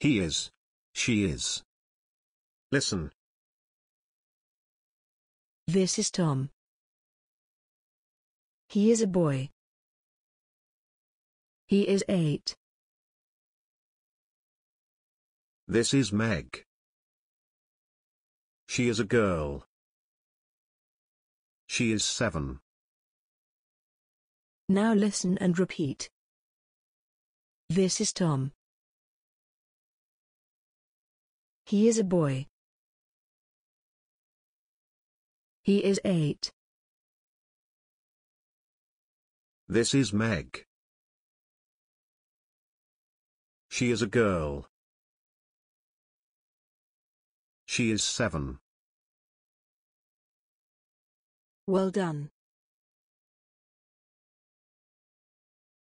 He is. She is. Listen. This is Tom. He is a boy. He is eight. This is Meg. She is a girl. She is seven. Now listen and repeat. This is Tom. He is a boy. He is eight. This is Meg. She is a girl. She is seven. Well done.